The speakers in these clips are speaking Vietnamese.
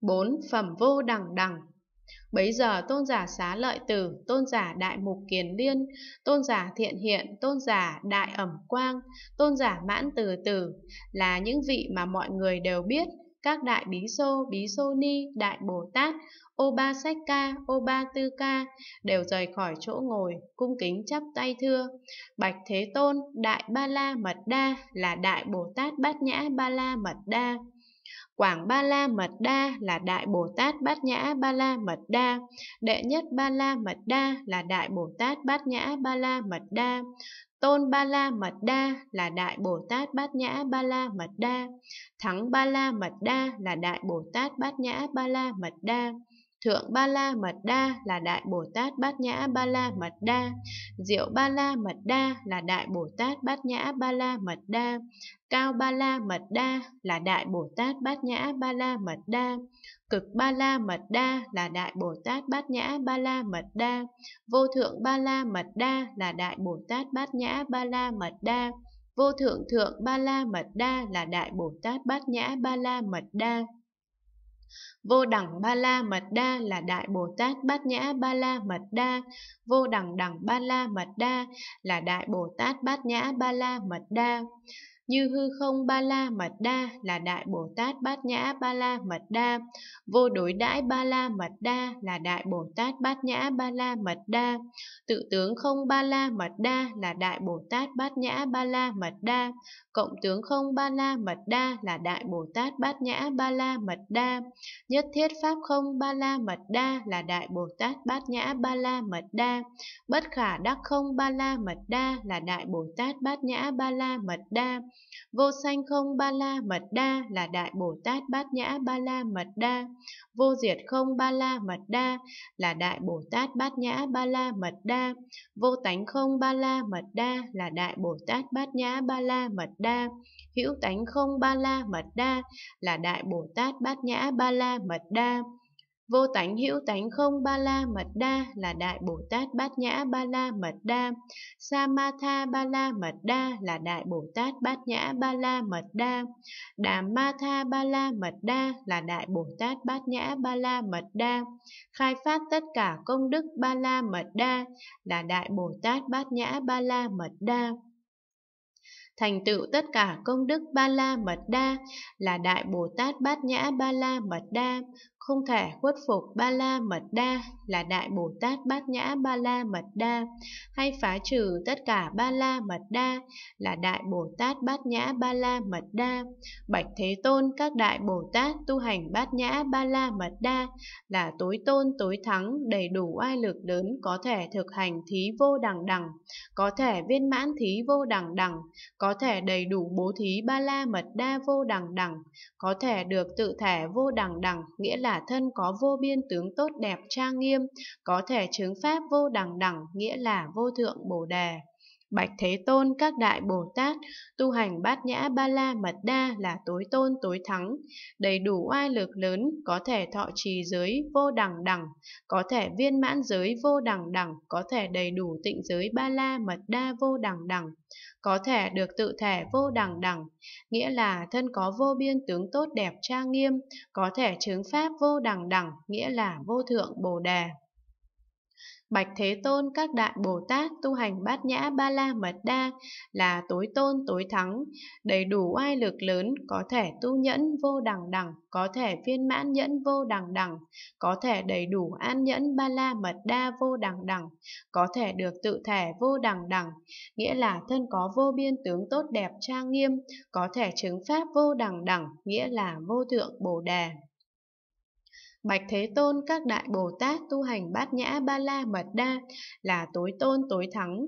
4. Phẩm vô đẳng đẳng Bấy giờ tôn giả xá lợi tử, tôn giả đại mục kiền liên, tôn giả thiện hiện, tôn giả đại ẩm quang, tôn giả mãn từ tử là những vị mà mọi người đều biết, các đại bí xô, bí xô ni, đại bồ tát, ô ba sách ca, ô ba tư ca đều rời khỏi chỗ ngồi, cung kính chắp tay thưa. Bạch Thế Tôn, đại ba la mật đa là đại bồ tát bát nhã ba la mật đa. Quảng Ba La Mật Đa là Đại Bồ Tát Bát Nhã Ba La Mật Đa. Đệ nhất Ba La Mật Đa là Đại Bồ Tát Bát Nhã Ba La Mật Đa. Tôn Ba La Mật Đa là Đại Bồ Tát Bát Nhã Ba La Mật Đa. Thắng Ba La Mật Đa là Đại Bồ Tát Bát Nhã Ba La Mật Đa. Thượng Ba La Mật Đa là Đại Bồ Tát Bát Nhã Ba La Mật Đa, Diệu Ba La Mật Đa là Đại Bồ Tát Bát Nhã Ba La Mật Đa, Cao Ba La Mật Đa là Đại Bồ Tát Bát Nhã Ba La Mật Đa, Cực Ba La Mật Đa là Đại Bồ Tát Bát Nhã Ba La Mật Đa, Vô Thượng Ba La Mật Đa là Đại Bồ Tát Bát Nhã Ba La Mật Đa, Vô Thượng Thượng Ba La Mật Đa là Đại Bồ Tát Bát Nhã Ba La Mật Đa. Vô đẳng Ba La Mật Đa là Đại Bồ Tát Bát Nhã Ba La Mật Đa. Vô đẳng đẳng Ba La Mật Đa là Đại Bồ Tát Bát Nhã Ba La Mật Đa như hư không ba la mật đa là đại bồ tát bát nhã ba la mật đa vô đối đãi ba la mật đa là đại bồ tát bát nhã ba la mật đa tự tướng không ba la mật đa là đại bồ tát bát nhã ba la mật đa cộng tướng không ba la mật đa là đại bồ tát bát nhã ba la mật đa nhất thiết pháp không ba la mật đa là đại bồ tát bát nhã ba la mật đa bất khả đắc không ba la mật đa là đại bồ tát bát nhã ba la mật đa Vô sanh không ba la mật đa là Đại Bồ Tát Bát Nhã ba la mật đa. Vô diệt không ba la mật đa là Đại Bồ Tát Bát Nhã ba la mật đa. Vô tánh không ba la mật đa là Đại Bồ Tát Bát Nhã ba la mật đa. Hữu tánh không ba la mật đa là Đại Bồ Tát Bát Nhã ba la mật đa. Vô tánh hữu tánh không ba la mật đa là đại Bồ Tát Bát Nhã ba la mật đa. samatha ba la mật đa là đại Bồ Tát Bát Nhã ba la mật đa. Đàm ma tha ba la mật đa là đại Bồ Tát Bát Nhã ba la mật đa. Khai phát tất cả công đức ba la mật đa là đại Bồ Tát Bát Nhã ba la mật đa thành tựu tất cả công đức ba la mật đa là đại bồ tát bát nhã ba la mật đa không thể khuất phục Ba La Mật Đa là Đại Bồ Tát Bát Nhã Ba La Mật Đa, hay phá trừ tất cả Ba La Mật Đa là Đại Bồ Tát Bát Nhã Ba La Mật Đa. Bạch Thế Tôn các Đại Bồ Tát tu hành Bát Nhã Ba La Mật Đa là tối tôn tối thắng đầy đủ ai lực lớn có thể thực hành thí vô đẳng đẳng có thể viên mãn thí vô đẳng đẳng có thể đầy đủ bố thí Ba La Mật Đa vô đẳng đẳng có thể được tự thể vô đẳng đẳng nghĩa là thân có vô biên tướng tốt đẹp trang nghiêm, có thể chứng pháp vô đẳng đẳng, nghĩa là vô thượng Bồ Đề. Bạch Thế Tôn, các đại Bồ Tát, tu hành bát nhã ba la mật đa là tối tôn tối thắng, đầy đủ oai lực lớn, có thể thọ trì giới vô đẳng đẳng, có thể viên mãn giới vô đẳng đẳng, có thể đầy đủ tịnh giới ba la mật đa vô đẳng đẳng, có thể được tự thể vô đẳng đẳng, nghĩa là thân có vô biên tướng tốt đẹp trang nghiêm, có thể chứng pháp vô đẳng đẳng, nghĩa là vô thượng Bồ Đề. Bạch Thế Tôn các đại Bồ Tát tu hành bát nhã ba la mật đa là tối tôn tối thắng, đầy đủ oai lực lớn, có thể tu nhẫn vô đẳng đẳng, có thể viên mãn nhẫn vô đẳng đẳng, có thể đầy đủ an nhẫn ba la mật đa vô đẳng đẳng, có thể được tự thể vô đẳng đẳng, nghĩa là thân có vô biên tướng tốt đẹp trang nghiêm, có thể chứng pháp vô đẳng đẳng, nghĩa là vô thượng Bồ Đề. Bạch Thế Tôn các đại Bồ Tát tu hành bát nhã ba la mật đa là tối tôn tối thắng.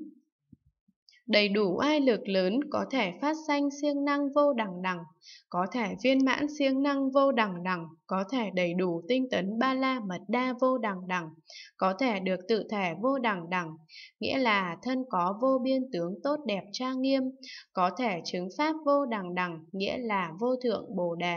Đầy đủ ai lực lớn có thể phát sanh siêng năng vô đẳng đẳng, có thể viên mãn siêng năng vô đẳng đẳng, có thể đầy đủ tinh tấn ba la mật đa vô đẳng đẳng, có thể được tự thể vô đẳng đẳng, nghĩa là thân có vô biên tướng tốt đẹp trang nghiêm, có thể chứng pháp vô đẳng đẳng, nghĩa là vô thượng bồ đề.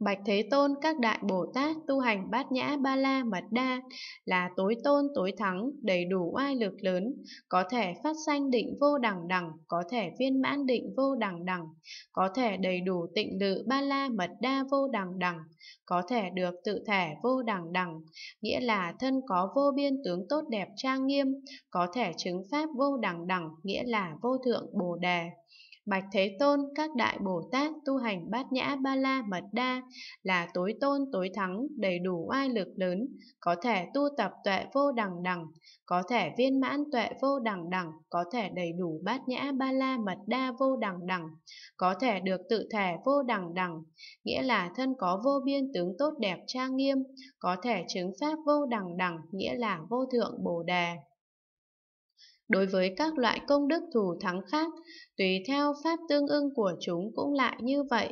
Bạch Thế Tôn các đại Bồ Tát tu hành bát nhã ba la mật đa là tối tôn tối thắng, đầy đủ oai lực lớn, có thể phát sanh định vô đẳng đẳng, có thể viên mãn định vô đẳng đẳng, có thể đầy đủ tịnh lự ba la mật đa vô đẳng đẳng, có thể được tự thể vô đẳng đẳng, nghĩa là thân có vô biên tướng tốt đẹp trang nghiêm, có thể chứng pháp vô đẳng đẳng, nghĩa là vô thượng Bồ đề. Bạch Thế Tôn, các đại Bồ Tát tu hành bát nhã ba la mật đa là tối tôn tối thắng, đầy đủ oai lực lớn, có thể tu tập tuệ vô đẳng đẳng, có thể viên mãn tuệ vô đẳng đẳng, có thể đầy đủ bát nhã ba la mật đa vô đẳng đẳng, có thể được tự thể vô đẳng đẳng, nghĩa là thân có vô biên tướng tốt đẹp trang nghiêm, có thể chứng pháp vô đẳng đẳng, nghĩa là vô thượng Bồ đề. Đối với các loại công đức thù thắng khác, tùy theo pháp tương ưng của chúng cũng lại như vậy.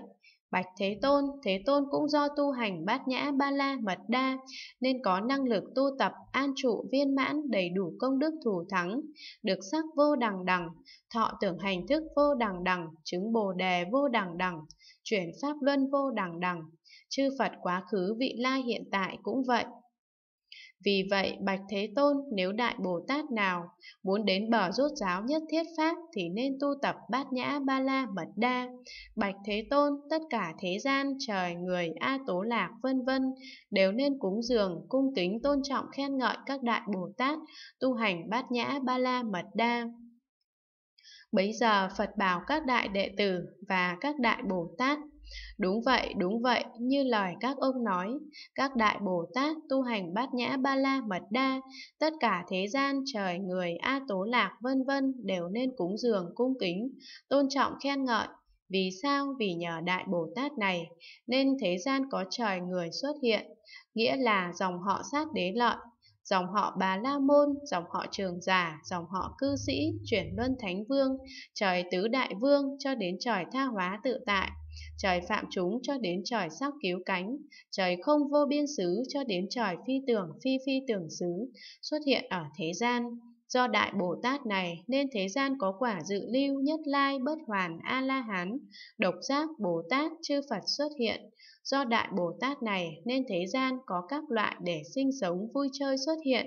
Bạch Thế Tôn, Thế Tôn cũng do tu hành bát nhã ba la mật đa, nên có năng lực tu tập an trụ viên mãn đầy đủ công đức thù thắng, được sắc vô đằng đằng, thọ tưởng hành thức vô đằng đằng, chứng bồ đề vô đằng đằng, chuyển pháp luân vô đằng đằng. Chư Phật quá khứ vị lai hiện tại cũng vậy. Vì vậy, Bạch Thế Tôn nếu Đại Bồ Tát nào muốn đến bờ rốt giáo nhất thiết Pháp thì nên tu tập bát nhã ba la mật đa. Bạch Thế Tôn, tất cả thế gian, trời, người, A Tố Lạc, vân vân đều nên cúng dường, cung kính tôn trọng khen ngợi các Đại Bồ Tát tu hành bát nhã ba la mật đa. Bấy giờ Phật bảo các đại đệ tử và các đại Bồ Tát Đúng vậy, đúng vậy, như lời các ông nói, các đại Bồ Tát tu hành bát nhã ba la mật đa, tất cả thế gian trời người A Tố Lạc vân vân đều nên cúng dường cung kính, tôn trọng khen ngợi. Vì sao? Vì nhờ Đại Bồ Tát này nên thế gian có trời người xuất hiện, nghĩa là dòng họ sát đế lợi, dòng họ Bà La Môn, dòng họ Trường Giả, dòng họ Cư Sĩ, chuyển luân Thánh Vương, trời Tứ Đại Vương cho đến trời Tha Hóa Tự Tại trời phạm chúng cho đến trời sắc cứu cánh, trời không vô biên xứ cho đến trời phi tưởng phi phi tưởng xứ xuất hiện ở thế gian. Do Đại Bồ Tát này nên thế gian có quả dự lưu nhất lai bất hoàn A-la-hán, độc giác Bồ Tát chư Phật xuất hiện. Do Đại Bồ Tát này nên thế gian có các loại để sinh sống vui chơi xuất hiện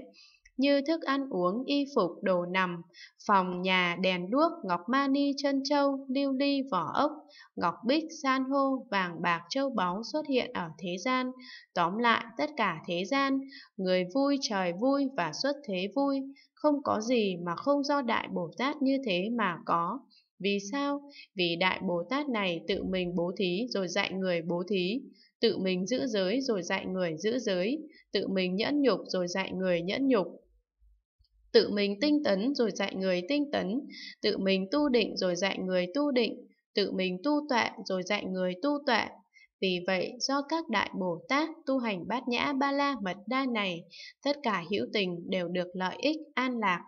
như thức ăn uống, y phục, đồ nằm, phòng nhà, đèn đuốc, ngọc mani, chân châu, lưu ly, vỏ ốc, ngọc bích, san hô, vàng bạc, châu báu xuất hiện ở thế gian. Tóm lại, tất cả thế gian, người vui, trời vui và xuất thế vui, không có gì mà không do Đại Bồ Tát như thế mà có. Vì sao? Vì Đại Bồ Tát này tự mình bố thí rồi dạy người bố thí, tự mình giữ giới rồi dạy người giữ giới, tự mình nhẫn nhục rồi dạy người nhẫn nhục, tự mình tinh tấn rồi dạy người tinh tấn, tự mình tu định rồi dạy người tu định, tự mình tu tọa rồi dạy người tu tọa. Vì vậy, do các đại Bồ Tát tu hành bát nhã ba la mật đa này, tất cả hữu tình đều được lợi ích an lạc.